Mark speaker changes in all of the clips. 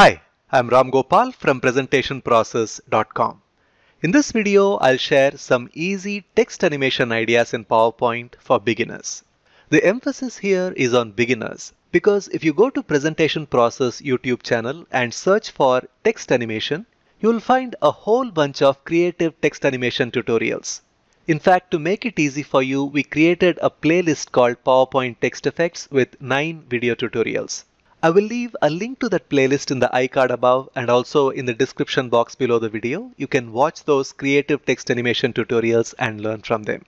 Speaker 1: Hi, I'm Ram Gopal from presentationprocess.com. In this video, I'll share some easy text animation ideas in PowerPoint for beginners. The emphasis here is on beginners because if you go to Presentation Process YouTube channel and search for text animation, you'll find a whole bunch of creative text animation tutorials. In fact, to make it easy for you, we created a playlist called PowerPoint Text Effects with 9 video tutorials. I will leave a link to that playlist in the iCard above and also in the description box below the video. You can watch those creative text animation tutorials and learn from them.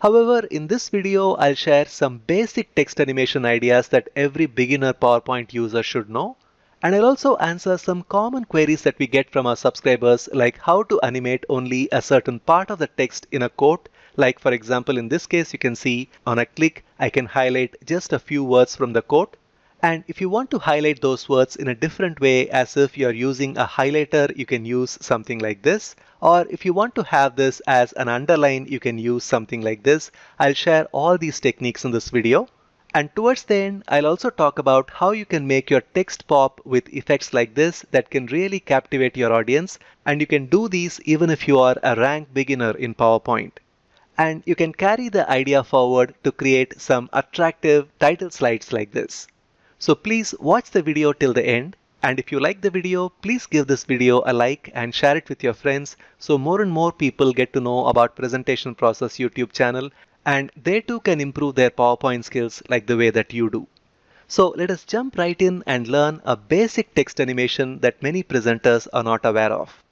Speaker 1: However, in this video, I'll share some basic text animation ideas that every beginner PowerPoint user should know. And I'll also answer some common queries that we get from our subscribers like how to animate only a certain part of the text in a quote like for example in this case you can see on a click I can highlight just a few words from the quote and if you want to highlight those words in a different way, as if you're using a highlighter, you can use something like this. Or if you want to have this as an underline, you can use something like this. I'll share all these techniques in this video. And towards the end, I'll also talk about how you can make your text pop with effects like this that can really captivate your audience. And you can do these even if you are a rank beginner in PowerPoint. And you can carry the idea forward to create some attractive title slides like this. So please watch the video till the end. And if you like the video, please give this video a like and share it with your friends so more and more people get to know about Presentation Process YouTube channel and they too can improve their PowerPoint skills like the way that you do. So let us jump right in and learn a basic text animation that many presenters are not aware of.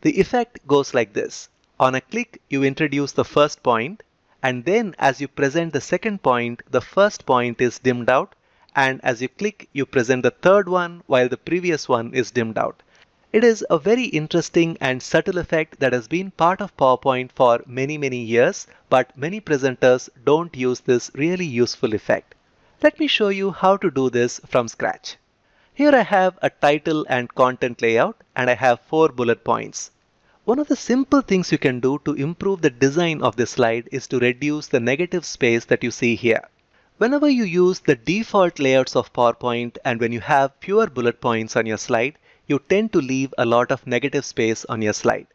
Speaker 1: The effect goes like this. On a click, you introduce the first point and then as you present the second point, the first point is dimmed out and as you click, you present the third one while the previous one is dimmed out. It is a very interesting and subtle effect that has been part of PowerPoint for many, many years, but many presenters don't use this really useful effect. Let me show you how to do this from scratch. Here I have a title and content layout and I have four bullet points. One of the simple things you can do to improve the design of this slide is to reduce the negative space that you see here. Whenever you use the default layouts of PowerPoint and when you have pure bullet points on your slide, you tend to leave a lot of negative space on your slide.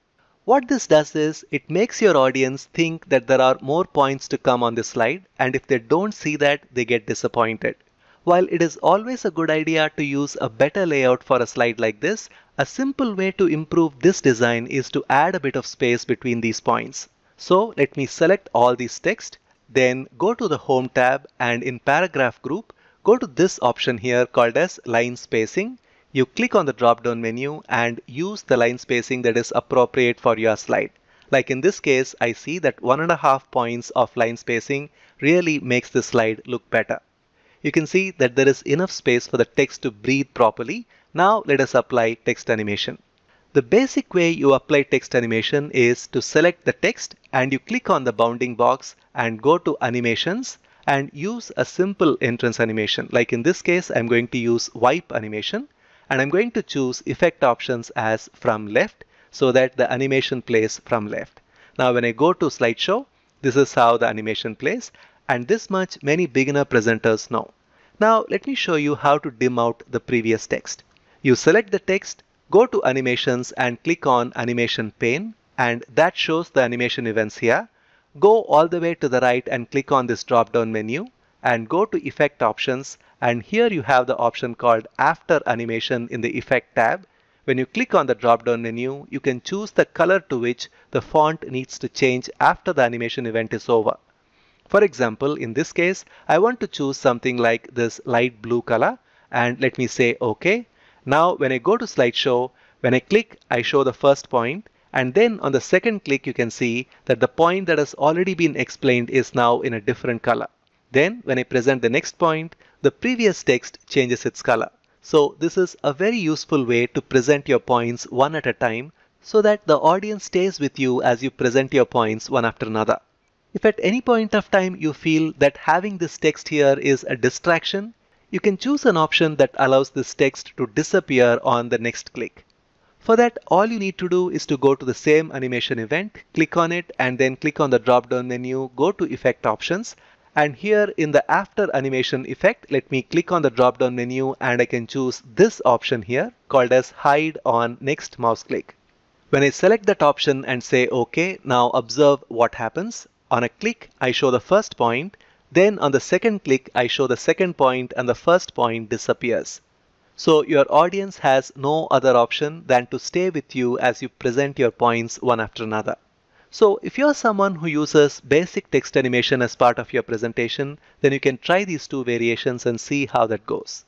Speaker 1: What this does is it makes your audience think that there are more points to come on the slide and if they don't see that they get disappointed. While it is always a good idea to use a better layout for a slide like this, a simple way to improve this design is to add a bit of space between these points. So let me select all these text then go to the Home tab and in Paragraph Group, go to this option here called as Line Spacing. You click on the drop-down menu and use the line spacing that is appropriate for your slide. Like in this case, I see that one and a half points of line spacing really makes the slide look better. You can see that there is enough space for the text to breathe properly. Now let us apply text animation. The basic way you apply text animation is to select the text and you click on the bounding box and go to animations and use a simple entrance animation. Like in this case, I'm going to use wipe animation and I'm going to choose effect options as from left so that the animation plays from left. Now when I go to slideshow, this is how the animation plays and this much many beginner presenters know. Now let me show you how to dim out the previous text. You select the text Go to animations and click on animation pane and that shows the animation events here. Go all the way to the right and click on this drop down menu and go to effect options and here you have the option called after animation in the effect tab. When you click on the drop down menu, you can choose the color to which the font needs to change after the animation event is over. For example, in this case, I want to choose something like this light blue color and let me say OK. Now when I go to slideshow, when I click, I show the first point and then on the second click you can see that the point that has already been explained is now in a different color. Then when I present the next point, the previous text changes its color. So this is a very useful way to present your points one at a time so that the audience stays with you as you present your points one after another. If at any point of time you feel that having this text here is a distraction, you can choose an option that allows this text to disappear on the next click. For that, all you need to do is to go to the same animation event, click on it, and then click on the drop-down menu, go to Effect Options, and here in the After Animation effect, let me click on the drop-down menu and I can choose this option here called as Hide on Next Mouse Click. When I select that option and say OK, now observe what happens. On a click, I show the first point, then on the second click, I show the second point and the first point disappears. So your audience has no other option than to stay with you as you present your points one after another. So if you're someone who uses basic text animation as part of your presentation, then you can try these two variations and see how that goes.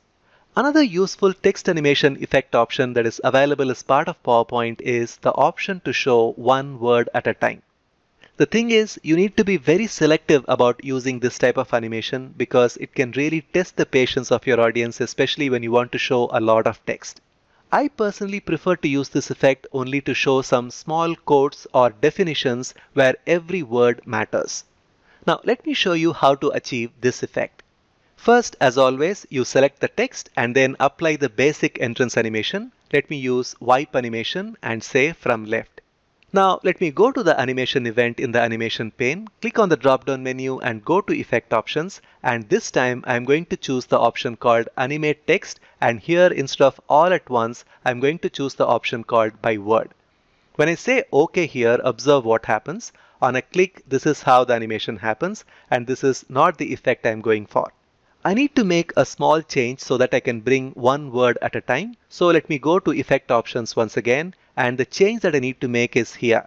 Speaker 1: Another useful text animation effect option that is available as part of PowerPoint is the option to show one word at a time. The thing is, you need to be very selective about using this type of animation because it can really test the patience of your audience, especially when you want to show a lot of text. I personally prefer to use this effect only to show some small quotes or definitions where every word matters. Now let me show you how to achieve this effect. First, as always, you select the text and then apply the basic entrance animation. Let me use wipe animation and say from left. Now let me go to the animation event in the animation pane, click on the drop-down menu and go to effect options and this time I'm going to choose the option called animate text and here instead of all at once I'm going to choose the option called by word. When I say OK here observe what happens. On a click this is how the animation happens and this is not the effect I'm going for. I need to make a small change so that I can bring one word at a time. So let me go to effect options once again and the change that I need to make is here.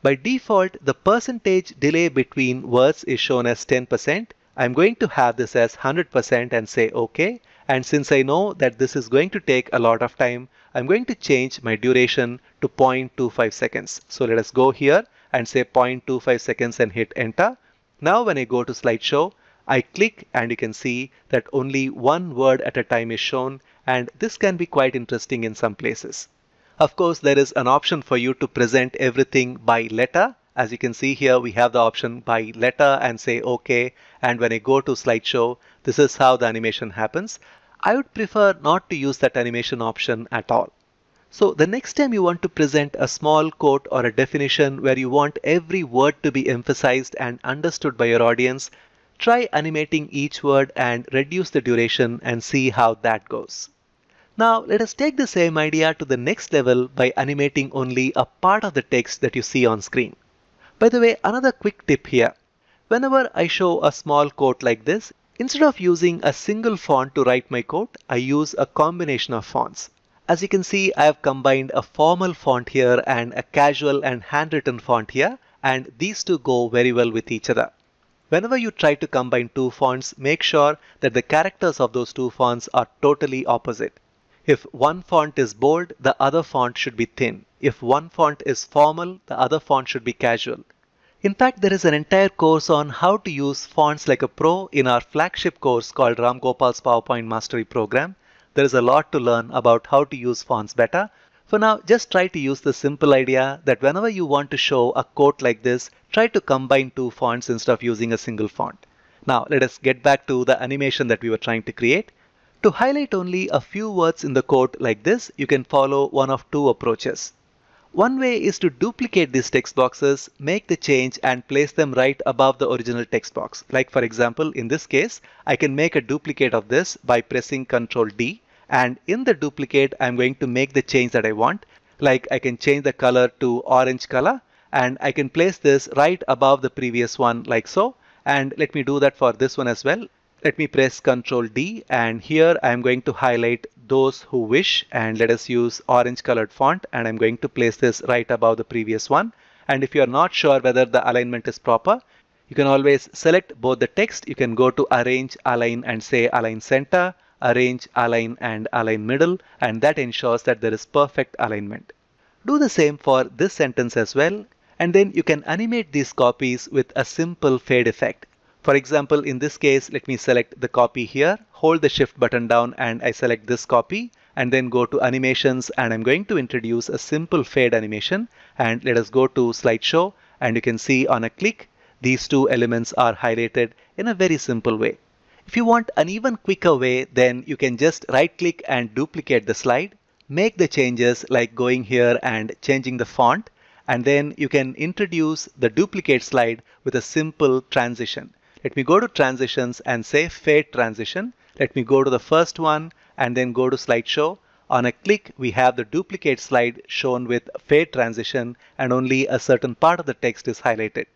Speaker 1: By default, the percentage delay between words is shown as 10%. I'm going to have this as 100% and say OK. And since I know that this is going to take a lot of time, I'm going to change my duration to 0.25 seconds. So let us go here and say 0.25 seconds and hit enter. Now when I go to slideshow, I click and you can see that only one word at a time is shown and this can be quite interesting in some places. Of course, there is an option for you to present everything by letter. As you can see here, we have the option by letter and say OK. And when I go to slideshow, this is how the animation happens. I would prefer not to use that animation option at all. So the next time you want to present a small quote or a definition where you want every word to be emphasized and understood by your audience, Try animating each word and reduce the duration and see how that goes. Now let us take the same idea to the next level by animating only a part of the text that you see on screen. By the way, another quick tip here. Whenever I show a small quote like this, instead of using a single font to write my quote, I use a combination of fonts. As you can see, I have combined a formal font here and a casual and handwritten font here, and these two go very well with each other. Whenever you try to combine two fonts, make sure that the characters of those two fonts are totally opposite. If one font is bold, the other font should be thin. If one font is formal, the other font should be casual. In fact, there is an entire course on how to use fonts like a pro in our flagship course called Ram Gopal's PowerPoint Mastery Program. There is a lot to learn about how to use fonts better for now, just try to use the simple idea that whenever you want to show a quote like this, try to combine two fonts instead of using a single font. Now let us get back to the animation that we were trying to create. To highlight only a few words in the quote like this, you can follow one of two approaches. One way is to duplicate these text boxes, make the change and place them right above the original text box. Like for example, in this case, I can make a duplicate of this by pressing Ctrl D and in the duplicate, I'm going to make the change that I want. Like I can change the color to orange color and I can place this right above the previous one like so. And let me do that for this one as well. Let me press Ctrl D and here I'm going to highlight those who wish and let us use orange colored font and I'm going to place this right above the previous one. And if you're not sure whether the alignment is proper, you can always select both the text. You can go to arrange, align and say align center arrange, align and align middle and that ensures that there is perfect alignment. Do the same for this sentence as well and then you can animate these copies with a simple fade effect. For example, in this case, let me select the copy here, hold the shift button down and I select this copy and then go to animations and I'm going to introduce a simple fade animation and let us go to slideshow and you can see on a click these two elements are highlighted in a very simple way. If you want an even quicker way, then you can just right click and duplicate the slide, make the changes like going here and changing the font, and then you can introduce the duplicate slide with a simple transition. Let me go to transitions and say fade transition. Let me go to the first one and then go to slideshow. On a click, we have the duplicate slide shown with fade transition and only a certain part of the text is highlighted.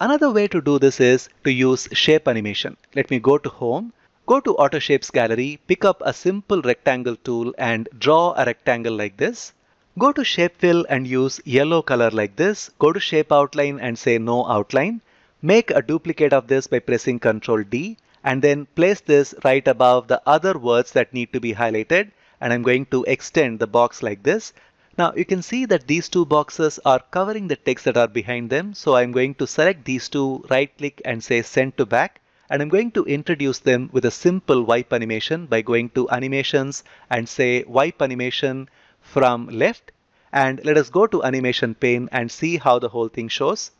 Speaker 1: Another way to do this is to use shape animation. Let me go to home, go to AutoShapes gallery, pick up a simple rectangle tool and draw a rectangle like this. Go to shape fill and use yellow color like this. Go to shape outline and say no outline. Make a duplicate of this by pressing Ctrl D and then place this right above the other words that need to be highlighted and I'm going to extend the box like this. Now you can see that these two boxes are covering the text that are behind them. So I'm going to select these two, right click and say send to back. And I'm going to introduce them with a simple wipe animation by going to animations and say wipe animation from left. And let us go to animation pane and see how the whole thing shows.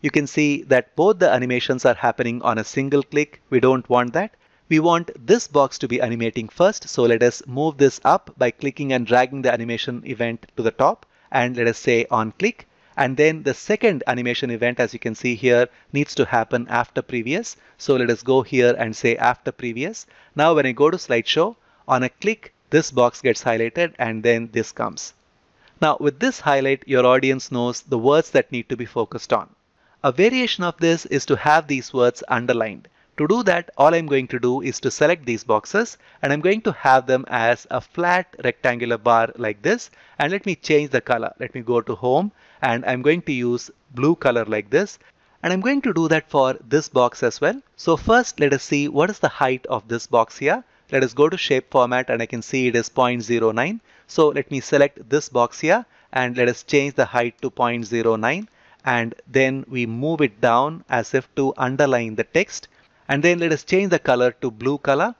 Speaker 1: You can see that both the animations are happening on a single click. We don't want that. We want this box to be animating first, so let us move this up by clicking and dragging the animation event to the top and let us say on click. And then the second animation event, as you can see here, needs to happen after previous. So let us go here and say after previous. Now when I go to slideshow, on a click, this box gets highlighted and then this comes. Now with this highlight, your audience knows the words that need to be focused on. A variation of this is to have these words underlined. To do that, all I'm going to do is to select these boxes and I'm going to have them as a flat rectangular bar like this. And let me change the color. Let me go to home and I'm going to use blue color like this. And I'm going to do that for this box as well. So first, let us see what is the height of this box here. Let us go to shape format and I can see it is 0.09. So let me select this box here and let us change the height to 0.09 and then we move it down as if to underline the text and then let us change the color to blue color.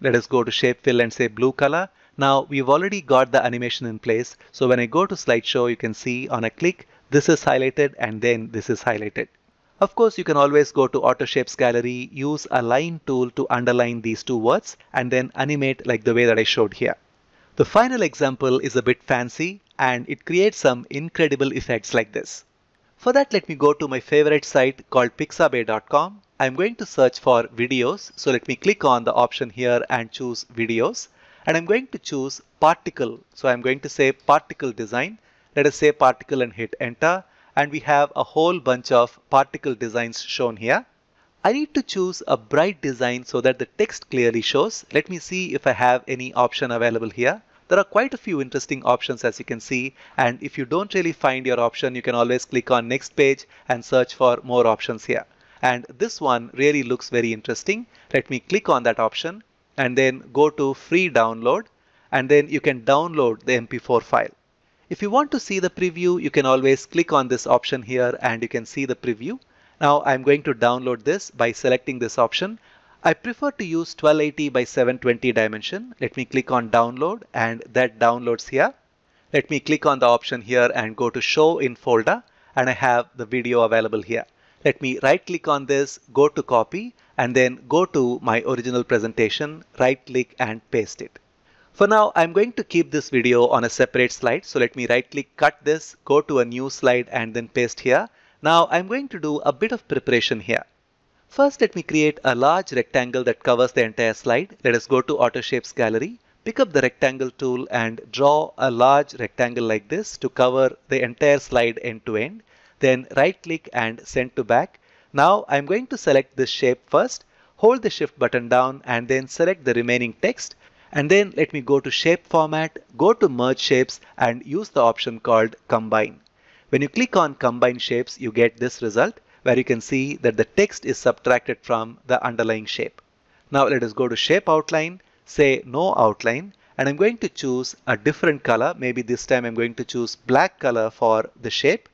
Speaker 1: Let us go to shape fill and say blue color. Now we've already got the animation in place. So when I go to slideshow, you can see on a click, this is highlighted and then this is highlighted. Of course, you can always go to Auto Shapes Gallery, use a line tool to underline these two words and then animate like the way that I showed here. The final example is a bit fancy and it creates some incredible effects like this. For that, let me go to my favorite site called pixabay.com I'm going to search for videos. So let me click on the option here and choose videos. And I'm going to choose particle. So I'm going to say particle design. Let us say particle and hit enter. And we have a whole bunch of particle designs shown here. I need to choose a bright design so that the text clearly shows. Let me see if I have any option available here. There are quite a few interesting options as you can see and if you don't really find your option you can always click on next page and search for more options here. And this one really looks very interesting. Let me click on that option and then go to free download and then you can download the MP4 file. If you want to see the preview, you can always click on this option here and you can see the preview. Now I'm going to download this by selecting this option. I prefer to use 1280 by 720 dimension. Let me click on download and that downloads here. Let me click on the option here and go to show in folder and I have the video available here. Let me right click on this, go to copy, and then go to my original presentation, right click and paste it. For now, I'm going to keep this video on a separate slide. So let me right click, cut this, go to a new slide and then paste here. Now I'm going to do a bit of preparation here. First, let me create a large rectangle that covers the entire slide. Let us go to Auto Shapes Gallery, pick up the rectangle tool and draw a large rectangle like this to cover the entire slide end to end then right click and send to back. Now I'm going to select this shape first, hold the shift button down and then select the remaining text and then let me go to shape format, go to merge shapes and use the option called combine. When you click on combine shapes, you get this result where you can see that the text is subtracted from the underlying shape. Now let us go to shape outline, say no outline and I'm going to choose a different color. Maybe this time I'm going to choose black color for the shape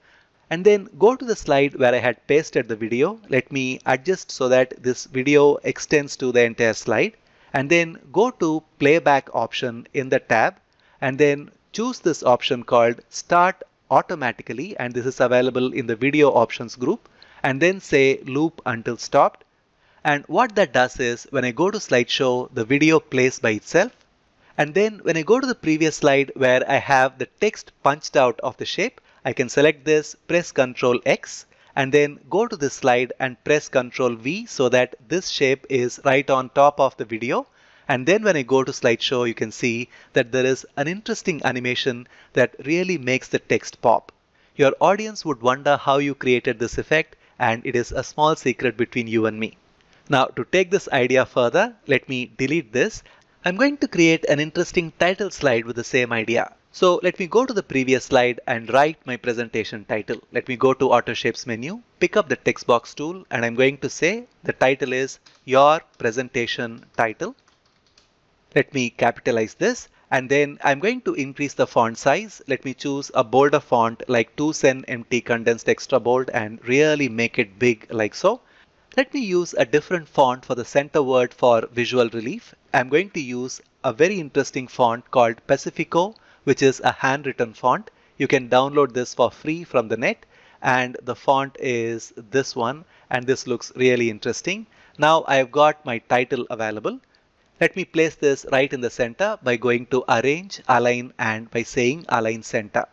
Speaker 1: and then go to the slide where I had pasted the video. Let me adjust so that this video extends to the entire slide and then go to playback option in the tab and then choose this option called start automatically and this is available in the video options group and then say loop until stopped and what that does is when I go to slideshow the video plays by itself and then when I go to the previous slide where I have the text punched out of the shape I can select this, press Ctrl X, and then go to this slide and press Ctrl V so that this shape is right on top of the video. And then when I go to slideshow, you can see that there is an interesting animation that really makes the text pop. Your audience would wonder how you created this effect and it is a small secret between you and me. Now to take this idea further, let me delete this. I'm going to create an interesting title slide with the same idea. So let me go to the previous slide and write my presentation title. Let me go to AutoShapes menu, pick up the text box tool, and I'm going to say the title is your presentation title. Let me capitalize this and then I'm going to increase the font size. Let me choose a bolder font like 2 cents MT condensed extra bold and really make it big like so. Let me use a different font for the center word for visual relief. I'm going to use a very interesting font called Pacifico which is a handwritten font. You can download this for free from the net and the font is this one and this looks really interesting. Now I've got my title available. Let me place this right in the center by going to arrange, align and by saying align center.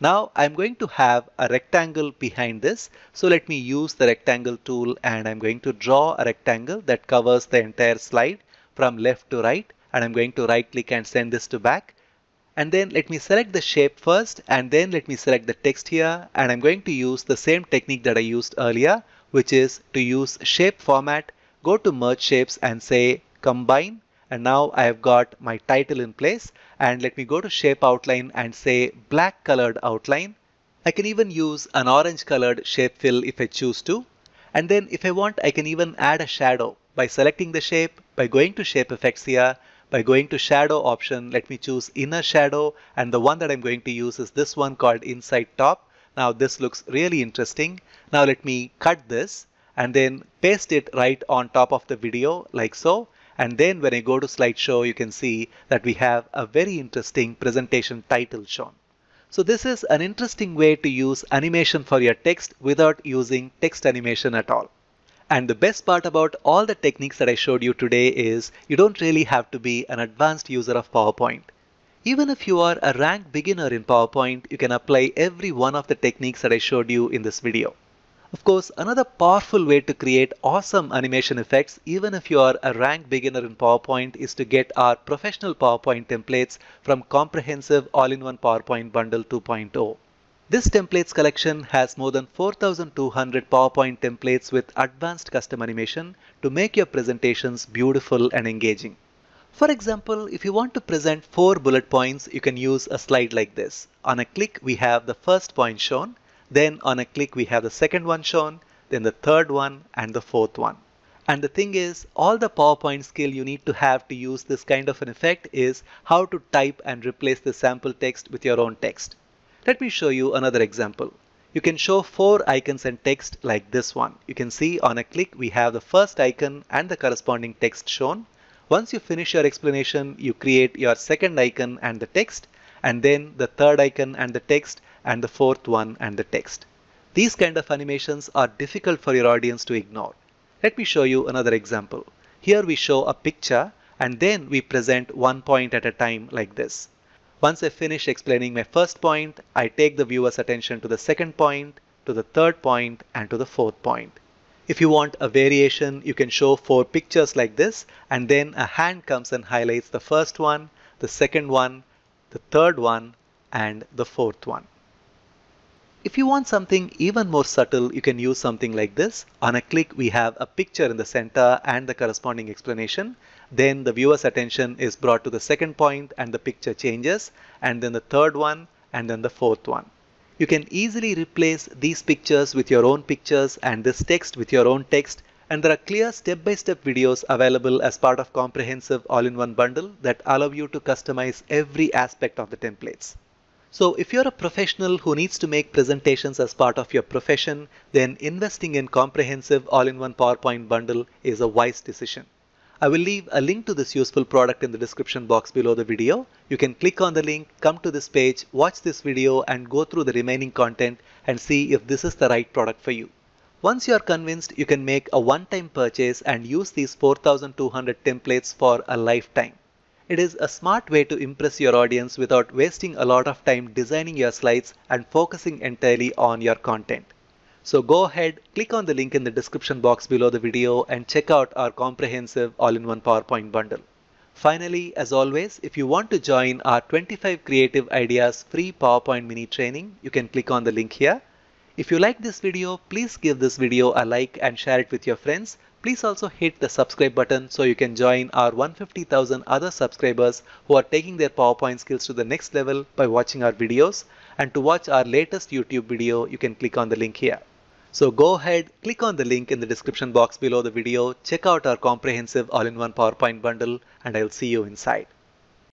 Speaker 1: Now I'm going to have a rectangle behind this. So let me use the rectangle tool and I'm going to draw a rectangle that covers the entire slide from left to right. And I'm going to right click and send this to back and then let me select the shape first and then let me select the text here and I'm going to use the same technique that I used earlier which is to use shape format go to merge shapes and say combine and now I have got my title in place and let me go to shape outline and say black colored outline I can even use an orange colored shape fill if I choose to and then if I want I can even add a shadow by selecting the shape by going to shape effects here by going to shadow option, let me choose inner shadow and the one that I'm going to use is this one called inside top. Now this looks really interesting. Now let me cut this and then paste it right on top of the video like so. And then when I go to slideshow, you can see that we have a very interesting presentation title shown. So this is an interesting way to use animation for your text without using text animation at all. And the best part about all the techniques that I showed you today is you don't really have to be an advanced user of PowerPoint. Even if you are a rank beginner in PowerPoint, you can apply every one of the techniques that I showed you in this video. Of course, another powerful way to create awesome animation effects, even if you are a rank beginner in PowerPoint, is to get our professional PowerPoint templates from comprehensive all-in-one PowerPoint bundle 2.0. This templates collection has more than 4200 PowerPoint templates with advanced custom animation to make your presentations beautiful and engaging. For example, if you want to present four bullet points, you can use a slide like this. On a click, we have the first point shown. Then on a click, we have the second one shown, then the third one and the fourth one. And the thing is, all the PowerPoint skill you need to have to use this kind of an effect is how to type and replace the sample text with your own text. Let me show you another example. You can show four icons and text like this one. You can see on a click we have the first icon and the corresponding text shown. Once you finish your explanation, you create your second icon and the text, and then the third icon and the text, and the fourth one and the text. These kind of animations are difficult for your audience to ignore. Let me show you another example. Here we show a picture and then we present one point at a time like this. Once I finish explaining my first point, I take the viewer's attention to the second point, to the third point, and to the fourth point. If you want a variation, you can show four pictures like this, and then a hand comes and highlights the first one, the second one, the third one, and the fourth one. If you want something even more subtle, you can use something like this. On a click, we have a picture in the center and the corresponding explanation. Then the viewer's attention is brought to the second point and the picture changes and then the third one and then the fourth one. You can easily replace these pictures with your own pictures and this text with your own text and there are clear step-by-step -step videos available as part of comprehensive all-in-one bundle that allow you to customize every aspect of the templates. So if you're a professional who needs to make presentations as part of your profession, then investing in comprehensive all-in-one PowerPoint bundle is a wise decision. I will leave a link to this useful product in the description box below the video. You can click on the link, come to this page, watch this video and go through the remaining content and see if this is the right product for you. Once you are convinced, you can make a one-time purchase and use these 4200 templates for a lifetime. It is a smart way to impress your audience without wasting a lot of time designing your slides and focusing entirely on your content. So go ahead, click on the link in the description box below the video and check out our comprehensive all-in-one PowerPoint bundle. Finally, as always, if you want to join our 25 Creative Ideas free PowerPoint mini training, you can click on the link here. If you like this video, please give this video a like and share it with your friends. Please also hit the subscribe button so you can join our 150,000 other subscribers who are taking their PowerPoint skills to the next level by watching our videos. And to watch our latest YouTube video, you can click on the link here. So go ahead, click on the link in the description box below the video, check out our comprehensive all-in-one PowerPoint bundle, and I'll see you inside.